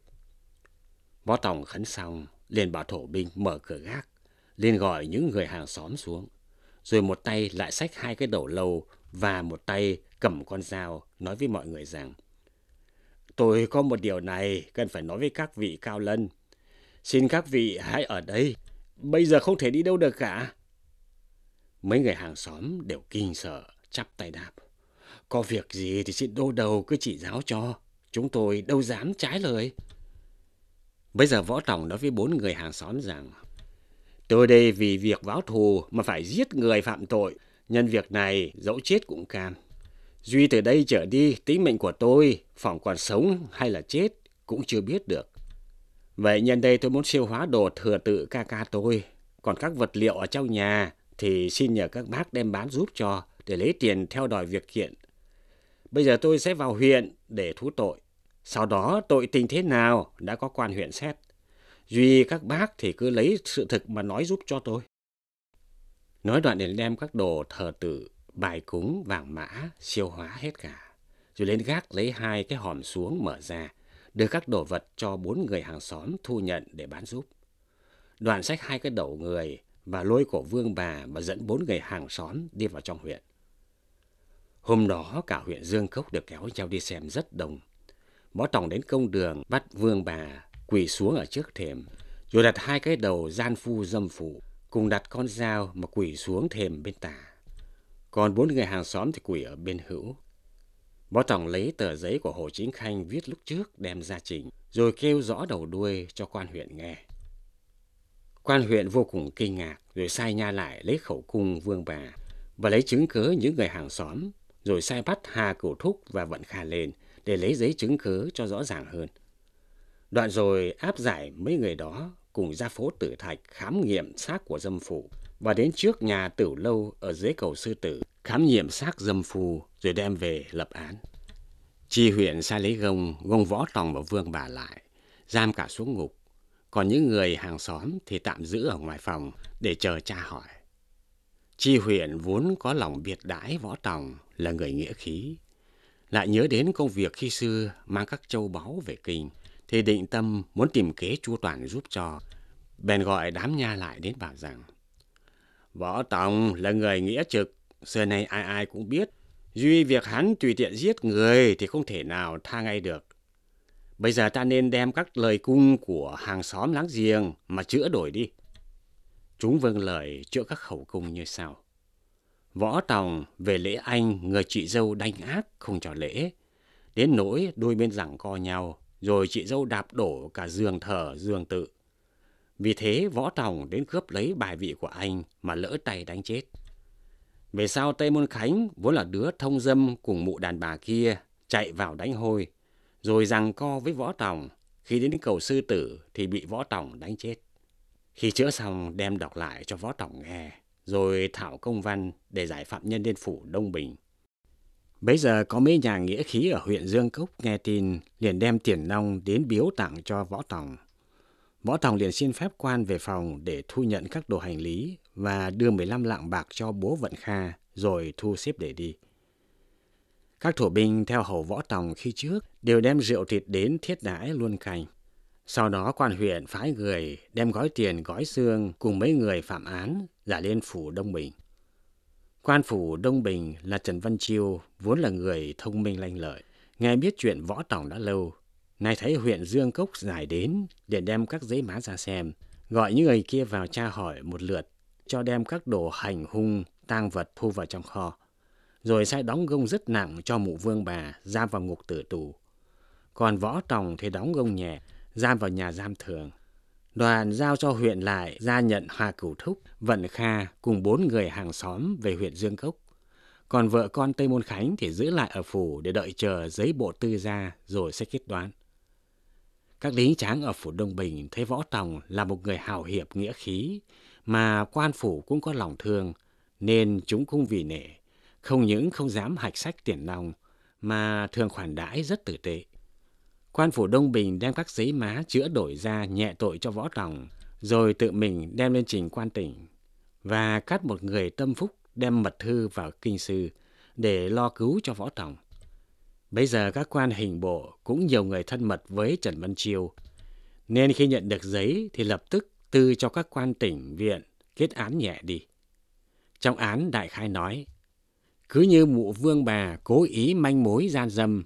Speaker 1: Võ Tòng khấn xong, liền bảo thổ binh mở cửa gác, liền gọi những người hàng xóm xuống. Rồi một tay lại xách hai cái đầu lâu và một tay cầm con dao nói với mọi người rằng Tôi có một điều này cần phải nói với các vị cao lân. Xin các vị hãy ở đây. Bây giờ không thể đi đâu được cả. Mấy người hàng xóm đều kinh sợ, chắp tay đáp. Có việc gì thì xin đô đầu cứ chỉ giáo cho. Chúng tôi đâu dám trái lời. Bây giờ Võ Trọng nói với bốn người hàng xóm rằng Tôi đây vì việc báo thù mà phải giết người phạm tội. Nhân việc này dẫu chết cũng cam. Duy từ đây trở đi tính mệnh của tôi phỏng còn sống hay là chết cũng chưa biết được. Vậy nhân đây tôi muốn siêu hóa đồ thừa tự ca ca tôi. Còn các vật liệu ở trong nhà thì xin nhờ các bác đem bán giúp cho để lấy tiền theo đòi việc kiện. Bây giờ tôi sẽ vào huyện để thú tội. Sau đó tội tình thế nào đã có quan huyện xét. Duy các bác thì cứ lấy sự thực mà nói giúp cho tôi. Nói đoạn liền đem các đồ thờ tự, bài cúng, vàng mã, siêu hóa hết cả. Rồi lên gác lấy hai cái hòm xuống mở ra, đưa các đồ vật cho bốn người hàng xóm thu nhận để bán giúp. Đoàn sách hai cái đầu người, và lôi cổ vương bà và dẫn bốn người hàng xóm đi vào trong huyện. Hôm đó cả huyện Dương Cốc được kéo nhau đi xem rất đông. Bó Tòng đến công đường bắt vương bà quỳ xuống ở trước thềm, rồi đặt hai cái đầu gian phu dâm phụ, cùng đặt con dao mà quỳ xuống thềm bên tả. Còn bốn người hàng xóm thì quỳ ở bên hữu. Bó Tòng lấy tờ giấy của Hồ Chính Khanh viết lúc trước đem ra trình, rồi kêu rõ đầu đuôi cho quan huyện nghe. Quan huyện vô cùng kinh ngạc rồi sai nha lại lấy khẩu cung vương bà và lấy chứng cớ những người hàng xóm rồi sai bắt Hà Cửu Thúc và Vận Khả lên để lấy giấy chứng cớ cho rõ ràng hơn. Đoạn rồi áp giải mấy người đó cùng ra phố Tử Thạch khám nghiệm xác của dâm phụ và đến trước nhà Tử Lâu ở dưới cầu Sư Tử khám nghiệm xác dâm phu rồi đem về lập án. Chi huyện sai lấy gông, gông võ tòng và vương bà lại, giam cả xuống ngục còn những người hàng xóm thì tạm giữ ở ngoài phòng để chờ cha hỏi. Chi huyện vốn có lòng biệt đãi võ tòng là người nghĩa khí. Lại nhớ đến công việc khi xưa mang các châu báu về kinh, thì định tâm muốn tìm kế chu toàn giúp cho. Bèn gọi đám nha lại đến bảo rằng, Võ Tòng là người nghĩa trực, xưa nay ai ai cũng biết. Duy việc hắn tùy tiện giết người thì không thể nào tha ngay được. Bây giờ ta nên đem các lời cung của hàng xóm láng giềng mà chữa đổi đi. Chúng vâng lời chữa các khẩu cung như sau. Võ Tòng về lễ anh, người chị dâu đanh ác không cho lễ. Đến nỗi đôi bên giằng co nhau, rồi chị dâu đạp đổ cả giường thờ giường tự. Vì thế Võ Tòng đến cướp lấy bài vị của anh mà lỡ tay đánh chết. Về sau Tây Môn Khánh vốn là đứa thông dâm cùng mụ đàn bà kia chạy vào đánh hôi rồi rằng co với võ tòng khi đến cầu sư tử thì bị võ tòng đánh chết khi chữa xong đem đọc lại cho võ tòng nghe rồi thảo công văn để giải phạm nhân lên phủ đông bình bấy giờ có mấy nhà nghĩa khí ở huyện dương cốc nghe tin liền đem tiền nông đến biếu tặng cho võ tòng võ tòng liền xin phép quan về phòng để thu nhận các đồ hành lý và đưa 15 lạng bạc cho bố vận kha rồi thu xếp để đi các thủ binh theo hầu võ tòng khi trước đều đem rượu thịt đến thiết đãi luôn cành. Sau đó quan huyện phái người đem gói tiền gói xương cùng mấy người phạm án giả lên phủ Đông Bình. Quan phủ Đông Bình là Trần Văn Chiêu, vốn là người thông minh lanh lợi. Nghe biết chuyện võ tòng đã lâu, nay thấy huyện Dương Cốc giải đến để đem các giấy má ra xem, gọi những người kia vào tra hỏi một lượt, cho đem các đồ hành hung, tang vật thu vào trong kho rồi sai đóng gông rất nặng cho mụ vương bà giam vào ngục tử tù. Còn võ tòng thì đóng gông nhẹ, giam vào nhà giam thường. Đoàn giao cho huyện lại ra nhận Hà Cửu Thúc, Vận Kha cùng bốn người hàng xóm về huyện Dương Cốc. Còn vợ con Tây Môn Khánh thì giữ lại ở phủ để đợi chờ giấy bộ tư ra rồi sẽ kết đoán. Các lính tráng ở phủ Đông Bình thấy Võ Tòng là một người hào hiệp nghĩa khí, mà quan phủ cũng có lòng thương, nên chúng không vì nể không những không dám hạch sách tiền nòng mà thường khoản đãi rất tử tế. Quan phủ Đông Bình đem các giấy má chữa đổi ra nhẹ tội cho võ tòng, rồi tự mình đem lên trình quan tỉnh và cắt một người tâm phúc đem mật thư vào kinh sư để lo cứu cho võ tòng. Bây giờ các quan hình bộ cũng nhiều người thân mật với Trần Văn Chiêu, nên khi nhận được giấy thì lập tức tư cho các quan tỉnh viện kết án nhẹ đi. Trong án đại khai nói, cứ như mụ vương bà cố ý manh mối gian dâm,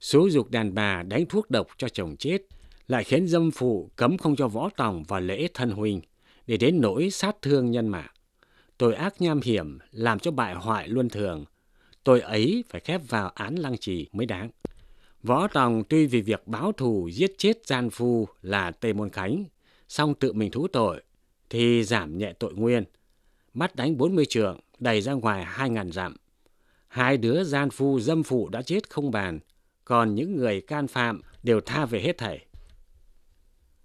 Speaker 1: số dục đàn bà đánh thuốc độc cho chồng chết, lại khiến dâm phụ cấm không cho võ tòng và lễ thân huynh, để đến nỗi sát thương nhân mạng. Tội ác nham hiểm làm cho bại hoại luân thường, tội ấy phải khép vào án lăng trì mới đáng. Võ Tòng tuy vì việc báo thù giết chết gian phu là Tề Môn Khánh, song tự mình thú tội, thì giảm nhẹ tội nguyên. Bắt đánh 40 trường, đầy ra ngoài 2.000 dặm, Hai đứa gian phu dâm phụ đã chết không bàn, còn những người can phạm đều tha về hết thảy.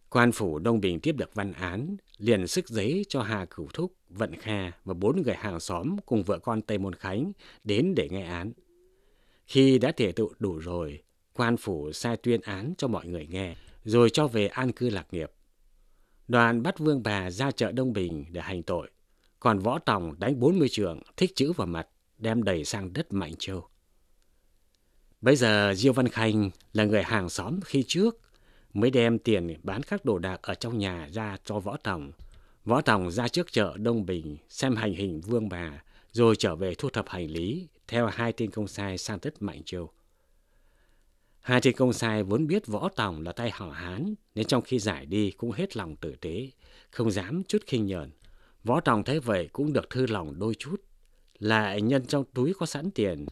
Speaker 1: Quan phủ Đông Bình tiếp được văn án, liền sức giấy cho Hà Cửu Thúc, Vận Kha và bốn người hàng xóm cùng vợ con Tây Môn Khánh đến để nghe án. Khi đã thể tụ đủ rồi, quan phủ sai tuyên án cho mọi người nghe, rồi cho về an cư lạc nghiệp. Đoàn bắt Vương Bà ra chợ Đông Bình để hành tội, còn Võ Tòng đánh 40 trường, thích chữ vào mặt, đem đẩy sang đất Mạnh Châu. Bây giờ Diêu Văn Khanh là người hàng xóm khi trước mới đem tiền bán các đồ đạc ở trong nhà ra cho Võ Tòng. Võ Tòng ra trước chợ Đông Bình xem hành hình Vương Bà rồi trở về thu thập hành lý theo hai tên công sai sang đất Mạnh Châu. Hai tên công sai vốn biết Võ Tòng là tay hảo hán nên trong khi giải đi cũng hết lòng tử tế, không dám chút khinh nhờn. Võ Tòng thấy vậy cũng được thư lòng đôi chút lại nhân trong túi có sẵn tiền,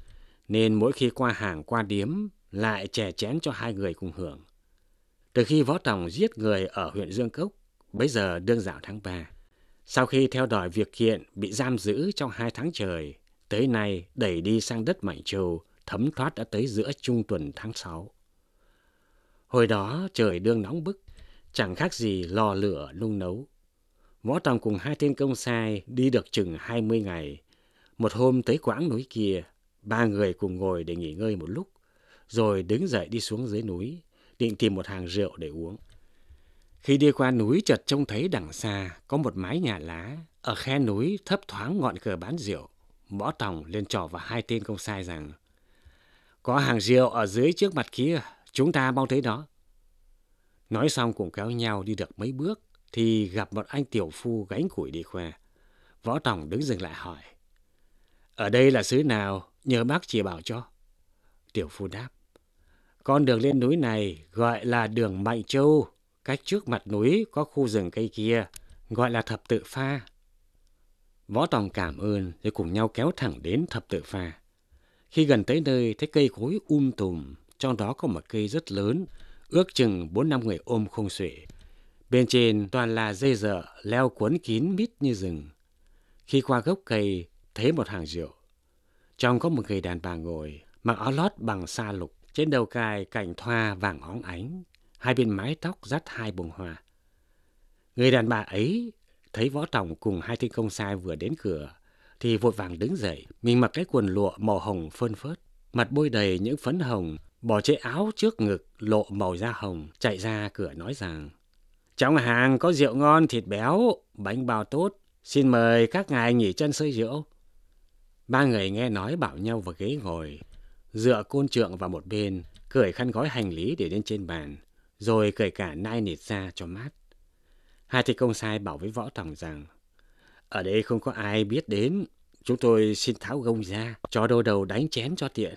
Speaker 1: nên mỗi khi qua hàng qua điếm lại chè chén cho hai người cùng hưởng. Từ khi Võ Tòng giết người ở huyện Dương Cốc, bấy giờ đương dạo tháng 3, sau khi theo đòi việc kiện bị giam giữ trong hai tháng trời, tới nay đẩy đi sang đất Mảnh Châu, thấm thoát đã tới giữa trung tuần tháng 6. Hồi đó trời đương nóng bức, chẳng khác gì lò lửa nung nấu. Võ Tòng cùng hai tên công sai đi được chừng 20 ngày một hôm tới quãng núi kia, ba người cùng ngồi để nghỉ ngơi một lúc, rồi đứng dậy đi xuống dưới núi, định tìm một hàng rượu để uống. Khi đi qua núi chợt trông thấy đằng xa có một mái nhà lá, ở khe núi thấp thoáng ngọn cờ bán rượu. Mõ Tòng lên trò và hai tên công sai rằng Có hàng rượu ở dưới trước mặt kia, chúng ta mau thấy đó. Nói xong cùng kéo nhau đi được mấy bước thì gặp một anh tiểu phu gánh củi đi khoe. Võ Tòng đứng dừng lại hỏi. Ở đây là xứ nào, nhờ bác chỉ bảo cho. Tiểu phu đáp. Con đường lên núi này gọi là đường Mạnh Châu. Cách trước mặt núi có khu rừng cây kia, gọi là thập tự pha. Võ Tòng cảm ơn rồi cùng nhau kéo thẳng đến thập tự pha. Khi gần tới nơi thấy cây cối um tùm, trong đó có một cây rất lớn, ước chừng bốn năm người ôm không xuể. Bên trên toàn là dây dở leo cuốn kín mít như rừng. Khi qua gốc cây, thấy một hàng rượu. Trong có một người đàn bà ngồi, mặc áo lót bằng sa lục, trên đầu cài cảnh thoa vàng óng ánh, hai bên mái tóc dắt hai bông hoa. Người đàn bà ấy thấy võ tổng cùng hai tên công sai vừa đến cửa, thì vội vàng đứng dậy, mình mặc cái quần lụa màu hồng phơn phớt, mặt bôi đầy những phấn hồng, bỏ chế áo trước ngực lộ màu da hồng, chạy ra cửa nói rằng Trong hàng có rượu ngon, thịt béo, bánh bao tốt, xin mời các ngài nghỉ chân sơi rượu. Ba người nghe nói bảo nhau vào ghế ngồi, dựa côn trượng vào một bên, cởi khăn gói hành lý để lên trên bàn, rồi cởi cả nai nịt ra cho mát. Hai thầy công sai bảo với võ tổng rằng, ở đây không có ai biết đến, chúng tôi xin tháo gông ra, cho đô đầu đánh chén cho tiện.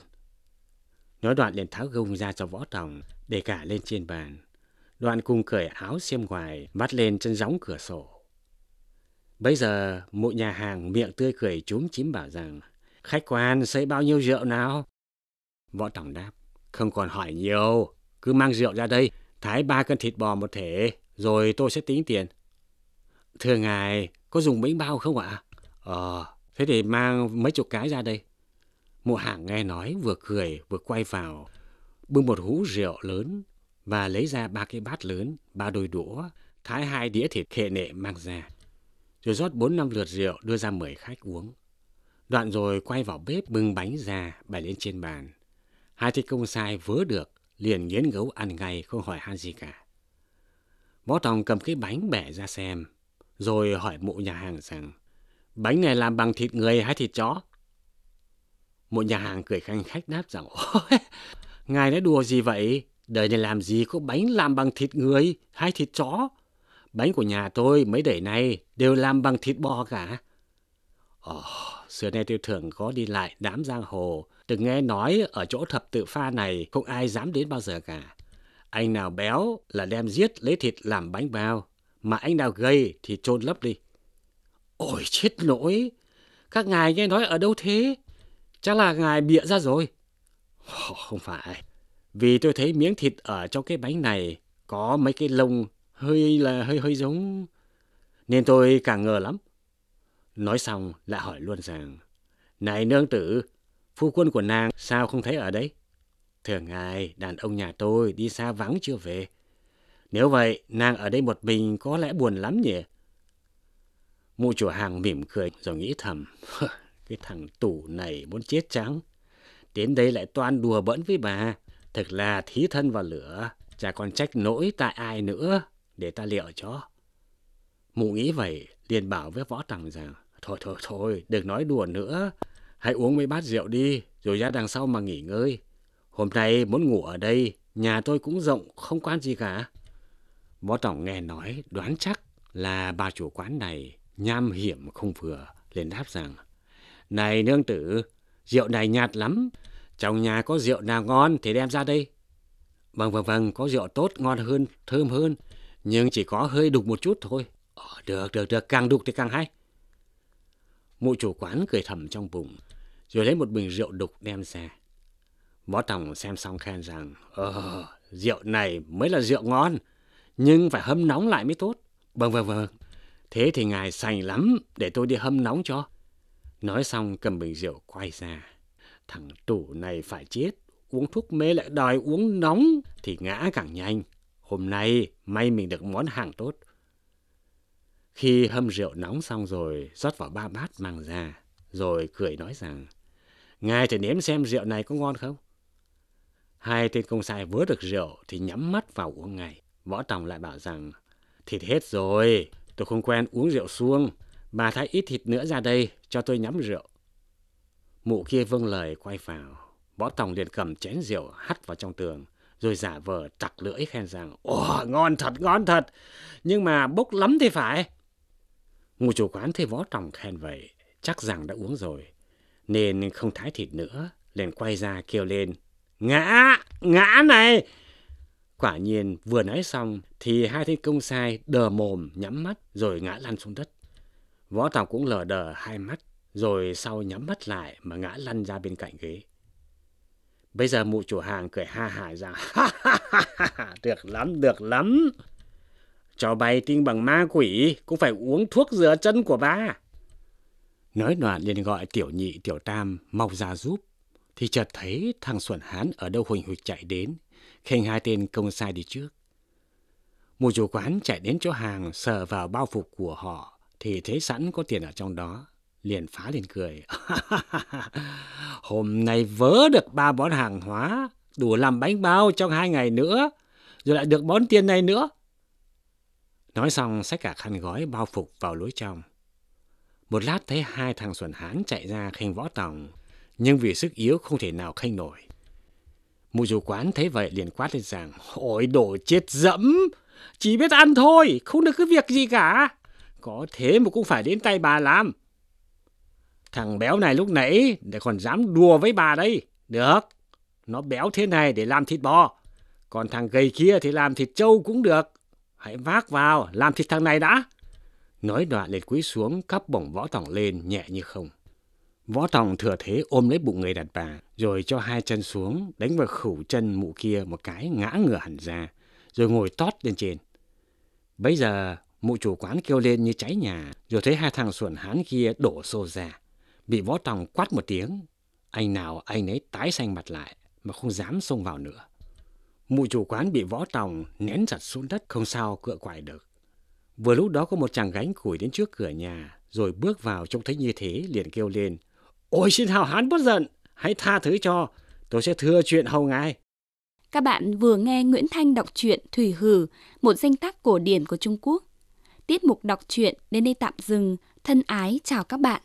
Speaker 1: Nói đoạn liền tháo gông ra cho võ tổng để cả lên trên bàn. Đoạn cùng cởi áo xem ngoài, mắt lên chân gióng cửa sổ. Bây giờ mụ nhà hàng miệng tươi cười chúm chím bảo rằng Khách quan xây bao nhiêu rượu nào? Võ Tổng đáp Không còn hỏi nhiều Cứ mang rượu ra đây Thái ba cân thịt bò một thể Rồi tôi sẽ tính tiền Thưa ngài Có dùng bánh bao không ạ? Ờ Thế thì mang mấy chục cái ra đây Mụ hàng nghe nói vừa cười vừa quay vào Bưng một hũ rượu lớn Và lấy ra ba cái bát lớn Ba đôi đũa Thái hai đĩa thịt khệ nệ mang ra rồi rót bốn năm lượt rượu đưa ra mời khách uống. Đoạn rồi quay vào bếp bưng bánh ra bày lên trên bàn. Hai thích công sai vớ được, liền nghiến gấu ăn ngay không hỏi han gì cả. Võ Tòng cầm cái bánh bẻ ra xem, rồi hỏi mụ nhà hàng rằng, bánh này làm bằng thịt người hay thịt chó? Mụ nhà hàng cười khanh khách đáp rằng, Ôi, ngài nói đùa gì vậy? Đời này làm gì có bánh làm bằng thịt người hay thịt chó? Bánh của nhà tôi mấy đẩy này đều làm bằng thịt bò cả. Ồ, xưa nay tôi thường có đi lại đám giang hồ, từng nghe nói ở chỗ thập tự pha này không ai dám đến bao giờ cả. Anh nào béo là đem giết lấy thịt làm bánh bao, mà anh nào gầy thì chôn lấp đi. Ôi chết nỗi, các ngài nghe nói ở đâu thế? Chắc là ngài bịa ra rồi. không phải, vì tôi thấy miếng thịt ở trong cái bánh này có mấy cái lông hơi là hơi hơi giống, nên tôi càng ngờ lắm. Nói xong lại hỏi luôn rằng, Này nương tử, phu quân của nàng sao không thấy ở đấy? Thường ngày đàn ông nhà tôi đi xa vắng chưa về. Nếu vậy, nàng ở đây một mình có lẽ buồn lắm nhỉ? Mụ chủ hàng mỉm cười rồi nghĩ thầm, cái thằng tủ này muốn chết trắng. Đến đây lại toan đùa bỡn với bà. Thật là thí thân vào lửa, chả còn trách nỗi tại ai nữa để ta liệu cho. Mụ nghĩ vậy, liền bảo với võ tằng rằng, thôi thôi thôi, đừng nói đùa nữa, hãy uống mấy bát rượu đi, rồi ra đằng sau mà nghỉ ngơi. Hôm nay muốn ngủ ở đây, nhà tôi cũng rộng, không quan gì cả. Võ Tổng nghe nói, đoán chắc là bà chủ quán này nham hiểm không vừa, liền đáp rằng, Này nương tử, rượu này nhạt lắm, trong nhà có rượu nào ngon thì đem ra đây. Vâng vâng vâng, có rượu tốt, ngon hơn, thơm hơn, nhưng chỉ có hơi đục một chút thôi. Ờ, được, được, được, càng đục thì càng hay. Mụ chủ quán cười thầm trong bụng, rồi lấy một bình rượu đục đem ra. Võ Tòng xem xong khen rằng, Ờ, rượu này mới là rượu ngon, nhưng phải hâm nóng lại mới tốt. Vâng, vâng, vâng. Thế thì ngài sành lắm, để tôi đi hâm nóng cho. Nói xong cầm bình rượu quay ra. Thằng tủ này phải chết, uống thuốc mê lại đòi uống nóng thì ngã càng nhanh hôm nay may mình được món hàng tốt. Khi hâm rượu nóng xong rồi, rót vào ba bát mang ra, rồi cười nói rằng, Ngài thử nếm xem rượu này có ngon không? Hai tên công sai vớ được rượu thì nhắm mắt vào uống ngay. Võ Tòng lại bảo rằng, thịt hết rồi, tôi không quen uống rượu suông, bà thái ít thịt nữa ra đây cho tôi nhắm rượu. Mụ kia vâng lời quay vào, Võ Tòng liền cầm chén rượu hắt vào trong tường, rồi giả vờ chặt lưỡi khen rằng ồ ngon thật ngon thật nhưng mà bốc lắm thì phải ngụ chủ quán thấy võ trọng khen vậy chắc rằng đã uống rồi nên không thái thịt nữa liền quay ra kêu lên ngã ngã này quả nhiên vừa nói xong thì hai tên công sai đờ mồm nhắm mắt rồi ngã lăn xuống đất võ trọng cũng lờ đờ hai mắt rồi sau nhắm mắt lại mà ngã lăn ra bên cạnh ghế Bây giờ mụ chủ hàng cười ha hả rằng, [laughs] ha, ha, ha, ha, được lắm, được lắm. Cho bay tinh bằng ma quỷ cũng phải uống thuốc rửa chân của ba. Nói đoạn liền gọi tiểu nhị tiểu tam mau ra giúp. Thì chợt thấy thằng xuân Hán ở đâu huỳnh huỳnh chạy đến, khen hai tên công sai đi trước. mụ chủ quán chạy đến chỗ hàng sờ vào bao phục của họ thì thấy sẵn có tiền ở trong đó liền phá lên cười. [laughs] Hôm nay vớ được ba món hàng hóa, đủ làm bánh bao trong hai ngày nữa, rồi lại được món tiền này nữa. Nói xong xách cả khăn gói bao phục vào lối trong. Một lát thấy hai thằng xuẩn hán chạy ra khênh võ tòng, nhưng vì sức yếu không thể nào khênh nổi. Mụ chủ quán thấy vậy liền quát lên rằng, ôi đồ chết dẫm, chỉ biết ăn thôi, không được cái việc gì cả. Có thế mà cũng phải đến tay bà làm. Thằng béo này lúc nãy để còn dám đùa với bà đây Được, nó béo thế này để làm thịt bò. Còn thằng gầy kia thì làm thịt trâu cũng được. Hãy vác vào, làm thịt thằng này đã. Nói đoạn liệt quý xuống, cắp bổng võ tòng lên, nhẹ như không. Võ tòng thừa thế ôm lấy bụng người đàn bà, rồi cho hai chân xuống, đánh vào khẩu chân mụ kia một cái ngã ngửa hẳn ra, rồi ngồi tót lên trên. Bây giờ, mụ chủ quán kêu lên như cháy nhà, rồi thấy hai thằng xuẩn hán kia đổ xô ra. Bị võ tòng quát một tiếng, anh nào anh ấy tái xanh mặt lại mà không dám xông vào nữa. Mụ chủ quán bị võ tòng nén chặt xuống đất không sao cựa quại được. Vừa lúc đó có một chàng gánh củi đến trước cửa nhà, rồi bước vào trông thấy như thế liền kêu lên. Ôi xin hào hán bất giận, hãy tha thứ cho, tôi sẽ thưa chuyện hầu ngài. Các bạn vừa nghe Nguyễn Thanh đọc truyện Thủy Hử, một danh tác cổ điển của Trung Quốc. Tiết mục đọc truyện đến đây tạm dừng. Thân ái chào các bạn.